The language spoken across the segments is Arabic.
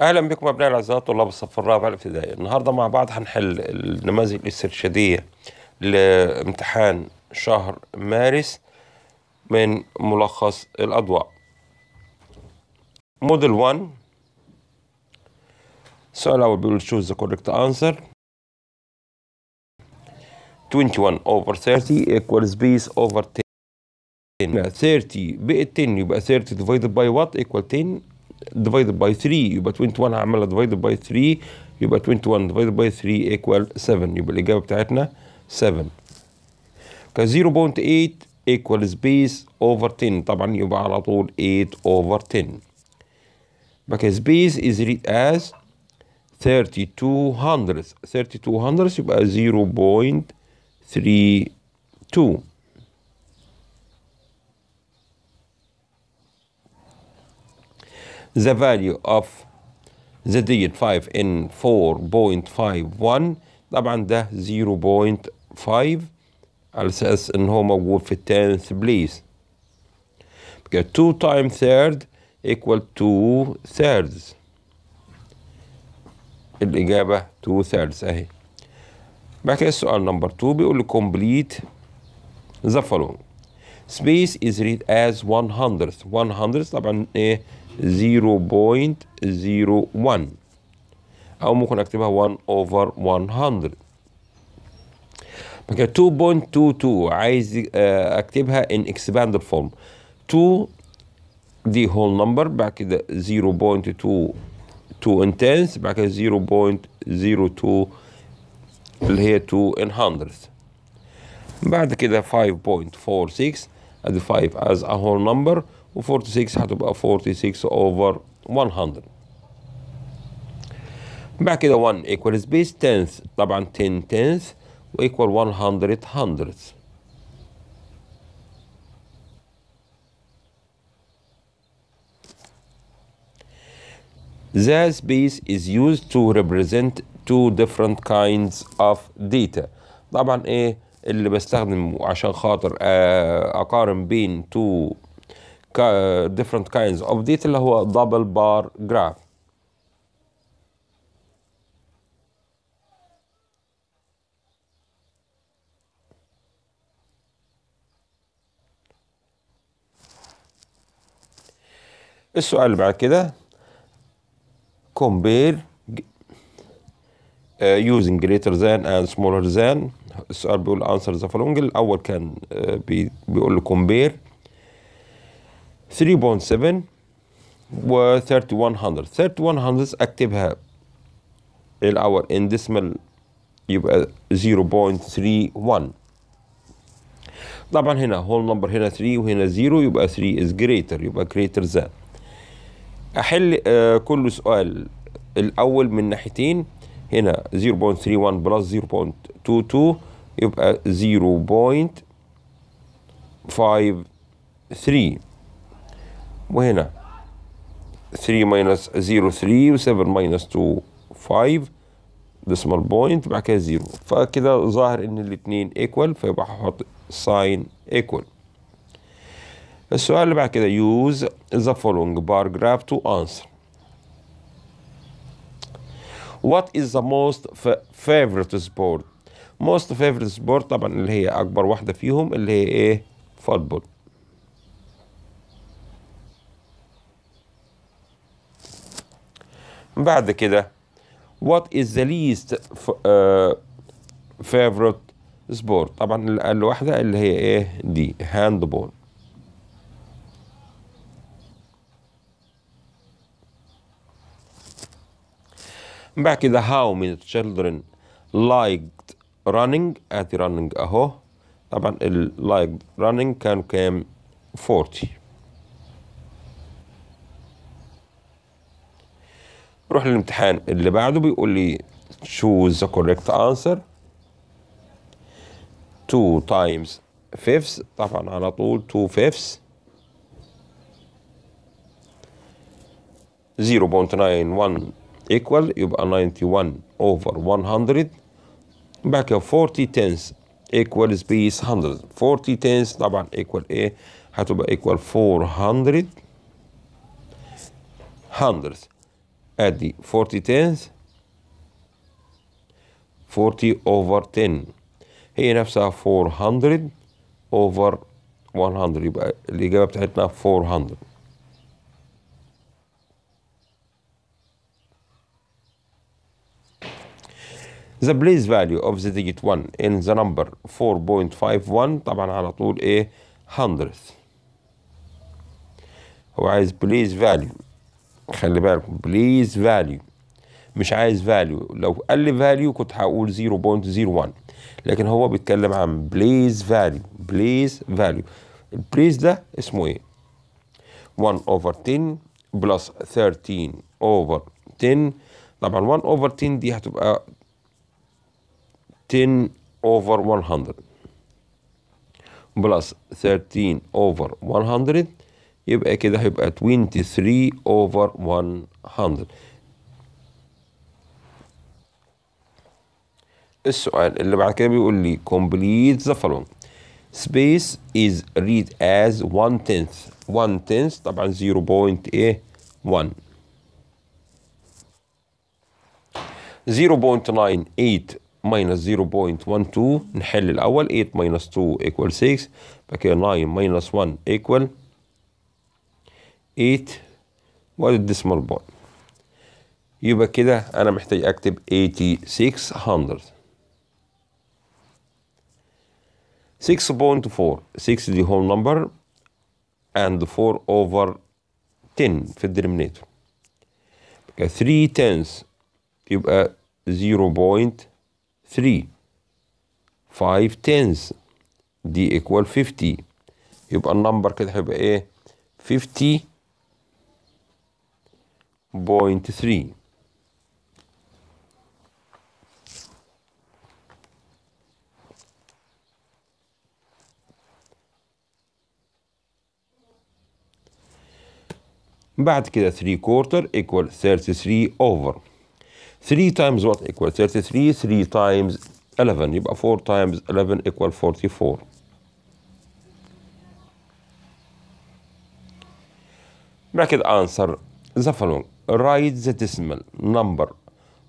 اهلا بكم ابنائي الاعزاء طلاب الصف الرابع الابتدائي النهارده مع بعض هنحل النماذج الاسترشاديه لامتحان شهر مارس من ملخص الاضواء موديل 1 سؤال اول بيقول تشوز ذا كوركت انسر 21 over 30 equals base over 10 30 بقت 10 يبقى 30 divided by what equal 10 divided باي 3 يبقى 21 هعملها divided باي 3 يبقى 21 divided باي 3 ايكوال 7 يبقى الاجابه بتاعتنا 7 ك 0.8 ايكوال سبيس اوفر 10 طبعا يبقى على طول 8 اوفر 10 بقى سبيس از ريد از 32 هندرس 32 يبقى 0.32 the value of the digit 5 in 4.51 طبعا ده 0.5 على اساس ان هو موجود في tenth place. 2 times third equal two thirds الاجابه 2 thirds اهي بعد كده السؤال نمبر 2 بيقول لي complete the following space is read as 100 100 طبعا ايه 0.01 أو ممكن أكتبها 1 over 100 2.22 عايز آه، أكتبها in expanded form 2 دي whole number بعد كده 0.2 2 in tens بعد كده 0.02 اللي هي 2 in 100 بعد كده 5.46 ادي 5 as a whole number و46 هتبقى 46 over 100 بعد كده 1 equals base 10th طبعا 10 10th وايكوال 100 100th The space is used to represent two different kinds of data. طبعا ايه اللي بستخدمه عشان خاطر اقارن بين two different kinds of ديت اللي هو double bar graph السؤال بعد كده compare using greater than and smaller than السؤال بيقول answer the following الاول كان uh, بيقول له كومبير 3.7 و 3100 3100 اكتبها الاور ان ديسمال يبقى 0.31 طبعا هنا هول نمبر هنا 3 وهنا 0 يبقى 3 از جريتر يبقى جريتر ذان احل آه كل سؤال الاول من ناحيتين هنا 0.31 بلس 0.22 يبقى 0.53 وهنا 3 ماينس 0 3 و7 ماينس 2 5 ديسمال بوينت بعد كده 0 فكده ظاهر ان الاثنين ايكوال فيبقى هحط ساين ايكوال السؤال اللي بعد كده يوز ذا following paragraph to answer What is the most favorite sport? Most favorite sport طبعا اللي هي أكبر واحدة فيهم اللي هي إيه؟ فوتبول بعد كده what is the least favorite sport طبعا الواحدة اللي هي ايه دي handball بعد كده how many children liked running اتي running اهو طبعا ال liked running كانوا كام 40 روح للامتحان اللي بعده بيقول لي choose the correct answer two times fifths طبعا على طول two fifths 0.91 equal يبقى 91 over 100 بعد كده 40 tenths equal space 100 40 tenths طبعا equal ايه هتبقى equal 400 hundredths ادي 40 تنز 40 over 10 هي نفسها 400 over 100 يبقى الإجابة بتاعتنا 400 The place value of the digit 1 in the number 4.51 طبعا على طول ايه 100 هو عايز place value خلي بالكم بليز فاليو مش عايز فاليو لو قال لي فاليو كنت هقول 0.01 لكن هو بيتكلم عن بليز فاليو بليز فاليو البليز ده اسمه ايه 1 over 10 بلس 13 over 10 طبعا 1 over 10 دي هتبقى 10 over 100 بلس 13 over 100 يبقى كده هيبقى 23 over 100 السؤال اللي بعد كده بيقول لي complete the following space is read as 1 tenth 1 tenth طبعا 0.1 0.98 minus 0.12 نحل الأول 8 minus 2 equal 6 بعد 9 minus 1 equal 8 وادي الديسمال بوينت يبقى كده انا محتاج اكتب 8600 6.4 6 دي هول نمبر اند 4 over 10 في الديرمينيتور يبقى 3 تنس يبقى 0.3 5 تنس دي equal 50 يبقى النمبر كده هيبقى ايه 50 0.3 بعد كده 3 كورتر equal 33 over 3 times what equal 33 3 times 11 يبقى 4 times 11 equal 44 bracket answer the following write the decimal number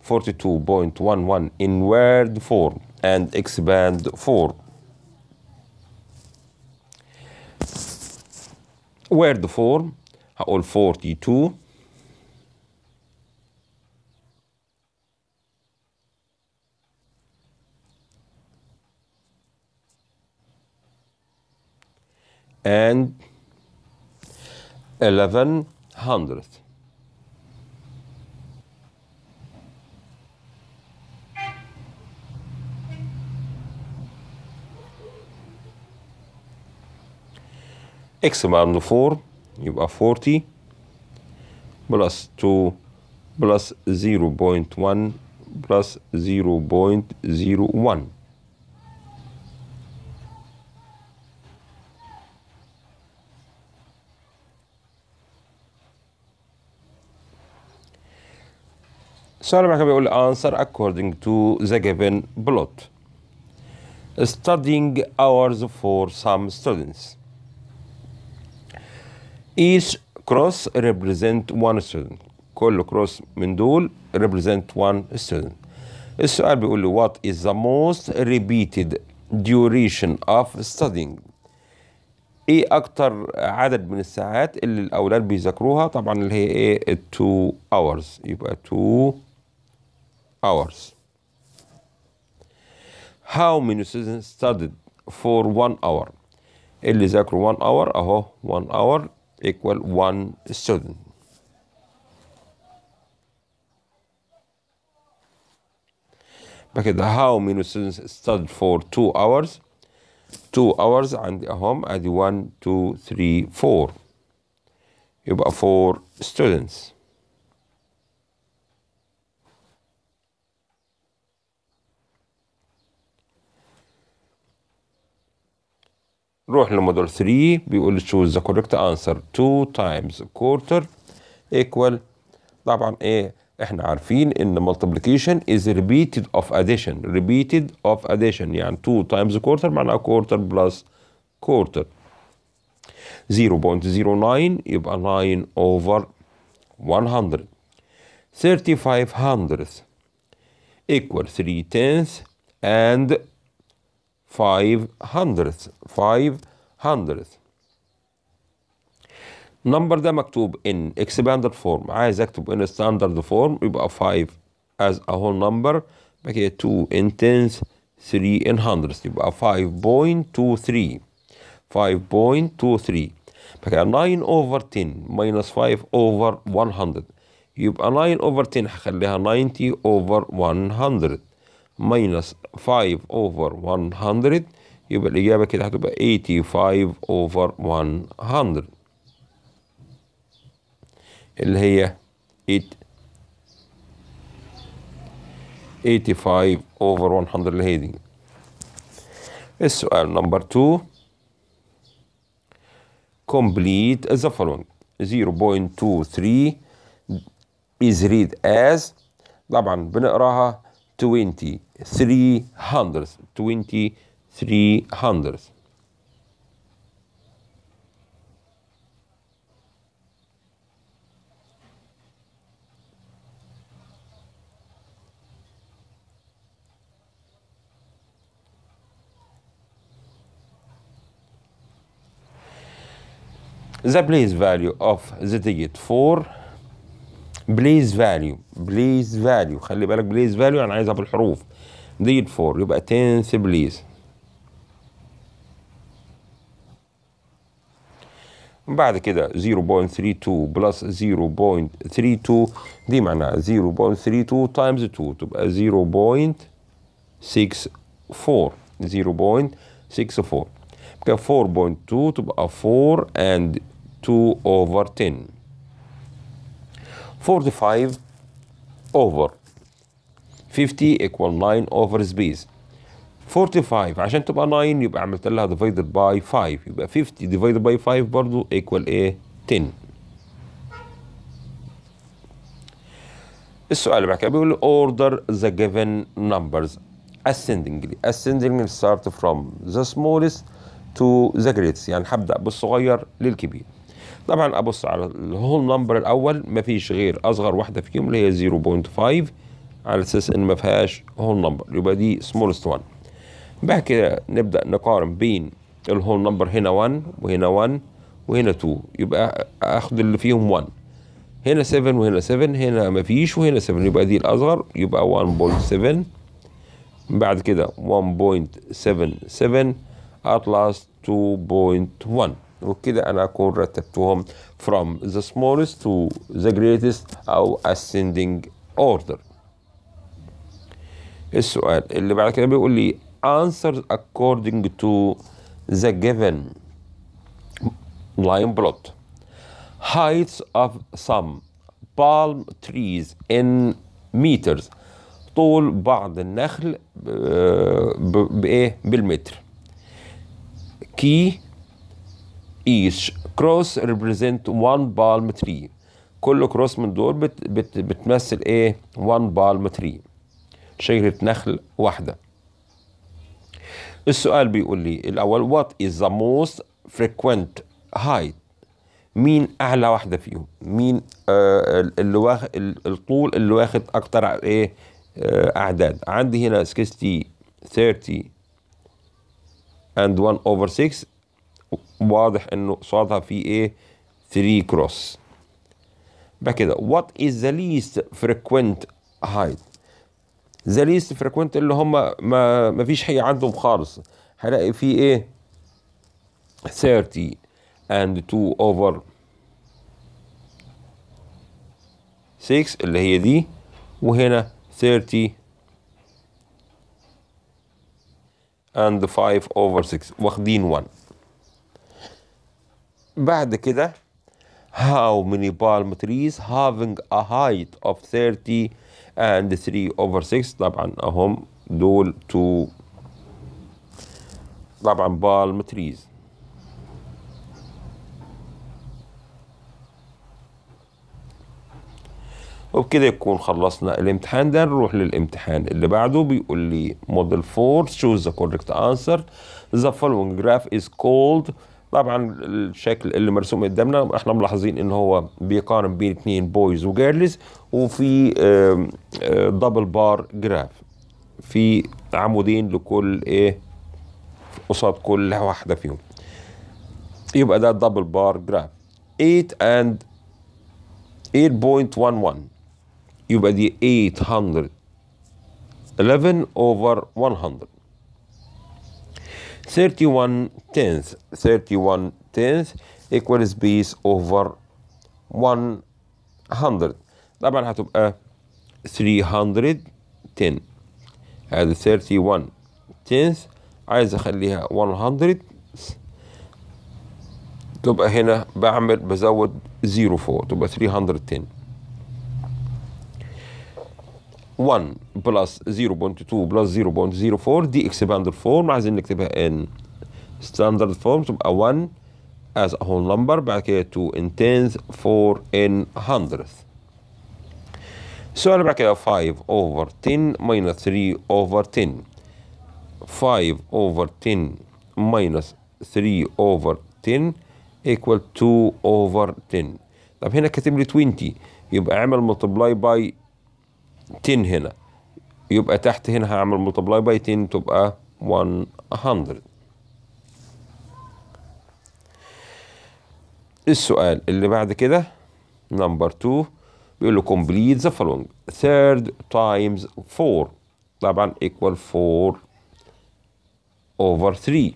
42.11 in word form and expand form. word form All 42 and eleven hundred. x bound 4 يبقى 40 بلس 2 بلس 0.1 بلس 0.01 السؤال بعد كده بيقول answer according to the given plot studying hours for some students each cross represent one student كل cross من دول represent one student السؤال بيقول what is the most repeated duration of studying ايه اكتر عدد من الساعات اللي الاولاد بيذاكروها طبعا اللي هي ايه 2 hours يبقى 2 hours how many students studied for 1 hour اللي ذاكروا 1 hour اهو 1 hour equal 1 student. the how many students studied for 2 hours 2 hours and home 1 2 3 4 4 students روح لموديل 3 بيقول تشوز ذا كوريكت انسر 2 تايمز كوارتر ايكوال طبعا ايه احنا عارفين ان multiplication از ريبيتد اوف اديشن ريبيتد اوف اديشن يعني 2 تايمز كوارتر معناها كوارتر بلس كوارتر 0.09 يبقى 9 اوفر 100 35 hundredths equal 3 tenths and five hundredth five hundredth نمبر ده مكتوب ان expanded form عايز اكتب ان standard form يبقى 5 as a whole number بقي 2 in tens 3 in hundreds يبقى 5.23 5.23 بقى 9 over 10 minus 5 over 100 يبقى 9 over 10 هخليها 90 over 100 ماينس 5 اوفر 100 يبقى الإجابة كده هتبقى 85 اوفر 100 اللي هي 85 over 100 اللي هي دي السؤال نمبر 2 complete the following 0.23 is read as طبعا بنقراها 20 three hundredths, the place value of the digit four. place value place value خلي بالك place value انا عايزها بالحروف ديد 4 يبقى تنس بليز بعد كده 0.32 بلس 0.32 دي معناها 0.32 تايمز 2 تبقى 0.64 0.64 بقى 4.2 تبقى 4 and 2 over 10 45 over 50 equal 9 over space 45 عشان تبقى 9 يبقى عملت لها divided by 5 يبقى 50 divided by 5 برضو equal ايه 10 السؤال اللي بعد كده بيقول order the given numbers ascendingly ascendingly start from the smallest to the greatest يعني هبدأ بالصغير للكبير طبعا ابص على الهول نمبر الاول ما فيش غير اصغر واحده فيهم اللي هي 0.5 على اساس ان ما فيهاش هول نمبر يبقى دي سمولست 1 بعد كده نبدا نقارن بين الهول نمبر هنا 1 وهنا 1 وهنا 2 يبقى اخد اللي فيهم 1 هنا 7 وهنا 7 هنا ما فيش وهنا 7 يبقى دي الاصغر يبقى 1.7 بعد كده 1.77 اطلس 2.1 وكده انا اكون رتبتهم from the smallest to the greatest او ascending order السؤال اللي بعد كده بيقول لي answers according to the given line plot heights of some palm trees in meters طول بعض النخل بإيه بالمتر key each cross represent one palm tree كل كروس من دول بت بت بتمثل ايه one palm tree شجرة نخل واحدة السؤال بيقول لي الأول what is the most frequent height مين أعلى واحدة فيهم مين آه، اللي واخد الطول اللي واخد أكتر إيه آه، أعداد عندي هنا 60 30 and 1 over 6 واضح إنه قصادها في إيه 3 cross بقى كده what is the least frequent height ذا ليست فريكوينت اللي هم ما, ما فيش حاجه عندهم خالص هلاقي في ايه 30 and 2 over 6 اللي هي دي وهنا 30 and 5 over 6 واخدين 1 بعد كده how many palm trees having a height of 30 and 3 over 6 طبعا هم دول 2 طبعا بالم تريز وبكده يكون خلصنا الامتحان ده نروح للامتحان اللي بعده بيقول لي موديل 4 choose the correct answer the following graph is called طبعا الشكل اللي مرسوم قدامنا احنا ملاحظين ان هو بيقارن بين اتنين بويز وجيرلز وفي دبل بار جراف في عمودين لكل ايه قصاد كل واحده فيهم يبقى ده دبل بار جراف 8 اند 8.11 يبقى دي 811 over 100 31 tenth 31 tenth equals base over 100 طبعا هتبقى 310 هذا 31 tenth عايز اخليها 100 تبقى هنا بعمل بزود 0 فوق تبقى 310 1 plus 0.2 plus 0.04 dx boundary form عايزين نكتبها in standard form تبقى 1 as a whole number Back here to in tenth 4 in hundredth سؤال بعد كده 5 over 10 minus 3 over 10 5 over 10 minus 3 over 10 equal 2 over 10 طب هنا كاتب لي 20 يبقى اعمل multiply by 10 هنا يبقى تحت هنا هعمل ملتبلاي باي 10 تبقى 100 السؤال اللي بعد كده نمبر 2 بيقول له complete the following third times 4 طبعا equal 4 over 3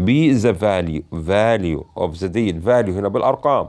be the value value of the day value هنا بالارقام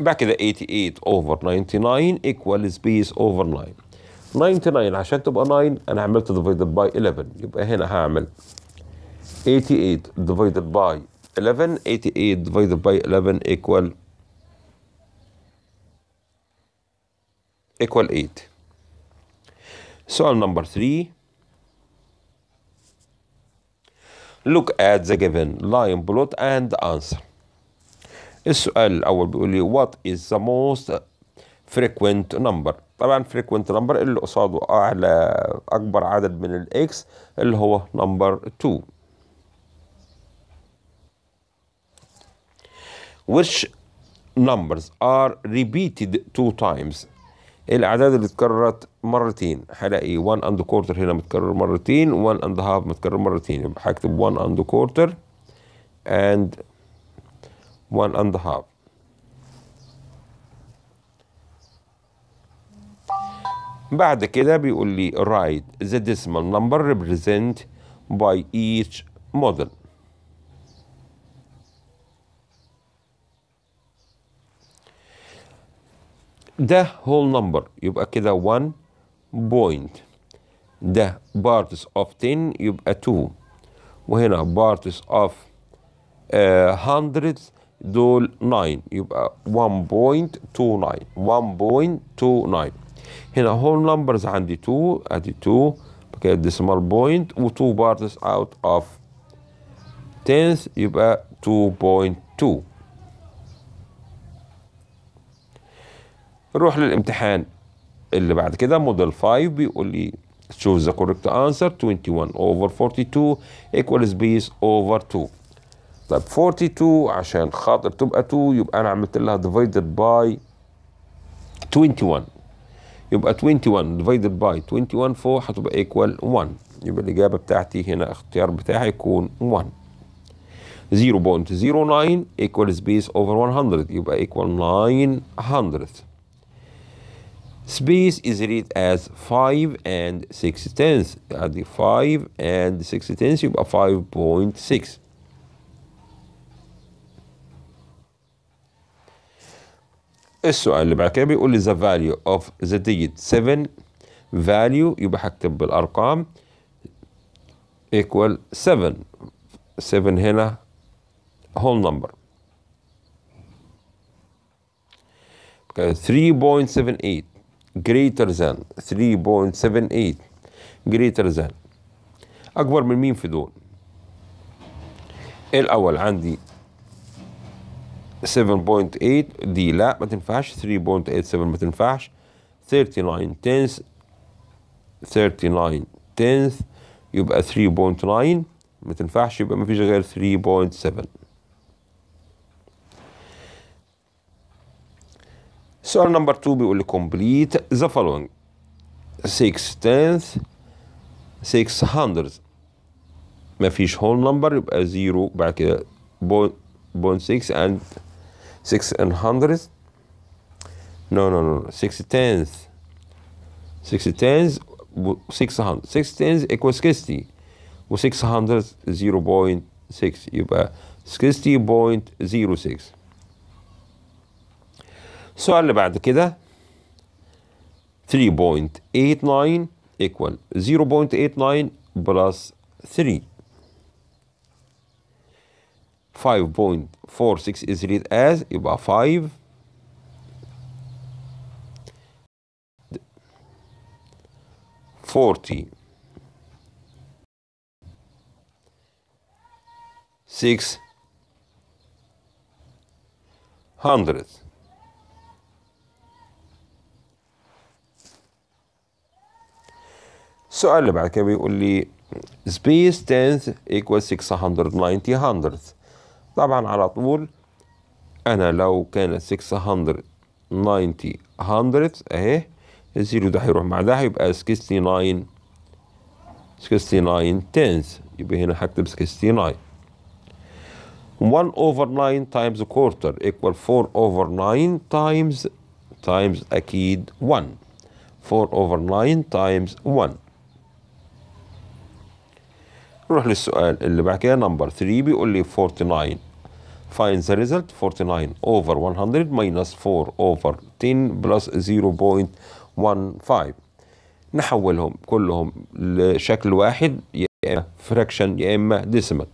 Back بعد 88 over 99 equals b is over 9 99 I عشان تبقى 9 انا عملت divided by 11 يبقى هنا هعمل 88 divided by 11 88 divided by 11 equals equal 8 سؤال number 3 look at the given line plot and answer السؤال الاول بيقول لي وات از ذا موست فريكوينت نمبر طبعا فريكوينت نمبر اللي قصاده اعلى اكبر عدد من الاكس اللي هو نمبر 2 which numbers are repeated two times الاعداد اللي اتكررت مرتين هلاقي 1 and quarter هنا متكرر مرتين 1 and half متكرر مرتين يبقى هكتب 1 and quarter and one and a half. بعد كده بيقول لي write the decimal number represent by each model ده whole number يبقى كده 1 point ده parts of 10 يبقى 2 وهنا parts of uh, 100 دول 9 يبقى 1.29 1.29 هنا هول نمبرز عندي 2 ادي 2 كده ديسمال بوينت و 2 بارتس اوت اوف 10 يبقى 2.2 نروح للامتحان اللي بعد كده موديل 5 بيقول لي choose the correct answer 21 over 42 equals base over 2 طيب 42 عشان خاطر تبقى 2 يبقى انا عملت لها ديفايدد باي 21 يبقى 21 ديفايدد باي 21 4 هتبقى ايكوال 1 يبقى الاجابه بتاعتي هنا اختيار بتاعي يكون 1 0.09 equal space over 100 يبقى equal 900 space is read as 5 and 6 tenths ادي 5 and 6 tenths يبقى 5.6 السؤال اللي بعد كده بيقول لي ذا فاليو اوف ذا ديجيت 7 فاليو يبقى هكتب بالارقام ايكوال 7 7 هنا هول نمبر 3.78 greater than 3.78 greater than أكبر من مين في دول؟ الأول عندي 7.8 دي لا ما تنفعش 3.87 ما تنفعش 39 تنس 39 تنس يبقى 3.9 ما تنفعش يبقى ما فيش غير 3.7 سؤال نمبر 2 بيقول لي complete the following 6 tenth 600 ما فيش whole number يبقى 0 بعد كده 0.6 and 6 and 100 no no no 6 tens 6 tens hundred. 6 tens equals 60 و600 0.6 يبقى 60.06 السؤال اللي بعد كده 3.89 equal 0.89 plus 3 5.46 is read as يبقى 5 40 6 100 السؤال اللي بعد كده بيقول لي space 10 equals 690 100 طبعا على طول انا لو كانت 690 100 اهي الزيرو ده هيروح مع ده هيبقى 69 69 تنس يبقى هنا هكتب 69 1 over 9 times a quarter equal 4 over 9 times times أكيد 1 4 over 9 times 1 نروح للسؤال اللي بعد كده نمبر 3 بيقول لي 49 find the result 49 over 100 minus 4 over 10 plus 0.15 نحولهم كلهم لشكل واحد يا اما فراكشن يا اما ديسيمال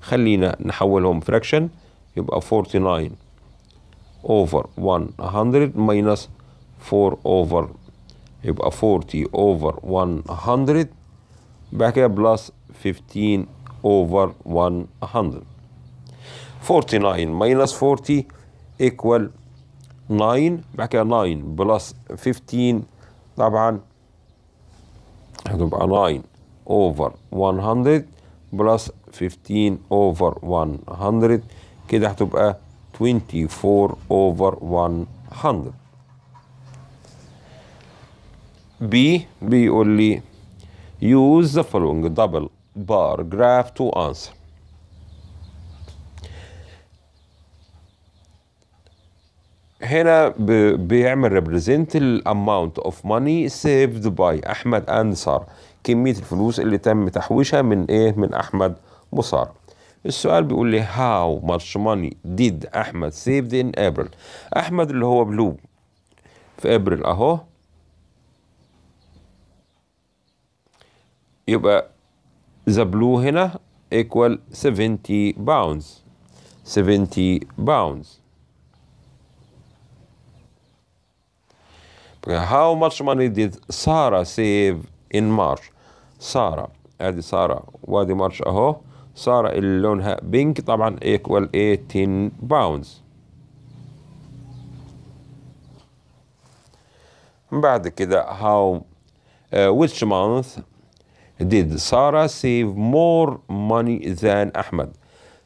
خلينا نحولهم فراكشن يبقى 49 over 100 minus 4 over يبقى 40 over 100 بعد كده plus 15 over 100 49 ماينس 40 ايكوال 9 بعد كده 9 بلس 15 طبعا هتبقى 9 اوفر 100 بلس 15 اوفر 100 كده هتبقى 24 اوفر 100 B بيقول لي use the following double bar graph to answer هنا بيعمل ريبريزنت الاماونت اوف ماني سيفد باي احمد انصار كميه الفلوس اللي تم تحويشها من ايه من احمد مصار السؤال بيقول لي هاو ماتش ماني ديد احمد سيفد ان ابريل احمد اللي هو بلو في ابريل اهو يبقى ذا بلو هنا ايكوال 70 باوندز 70 باوندز How much money did Sarah save in March? Sarah ادي سارة وادي مارش اهو سارة اللي لونها بينك طبعا ايكوال 18 باوندز بعد كده how uh, which month did سارة save more money than احمد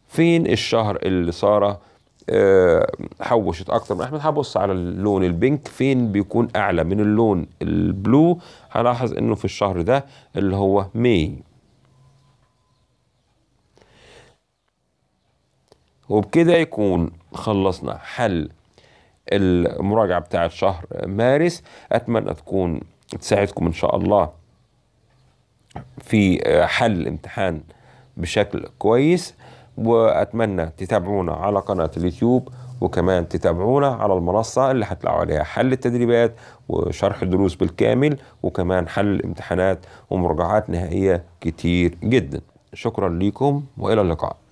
فين الشهر اللي سارة آه، حوشت اكتر من احمد هبص على اللون البينك فين بيكون اعلى من اللون البلو هلاحظ انه في الشهر ده اللي هو ماي وبكده يكون خلصنا حل المراجعة بتاعة شهر مارس أتمنى تكون تساعدكم إن شاء الله في حل الامتحان بشكل كويس واتمنى تتابعونا على قناه اليوتيوب وكمان تتابعونا على المنصة اللي هتلاقوا عليها حل التدريبات وشرح الدروس بالكامل وكمان حل الامتحانات ومراجعات نهائية كتير جدا شكرا لكم وإلى اللقاء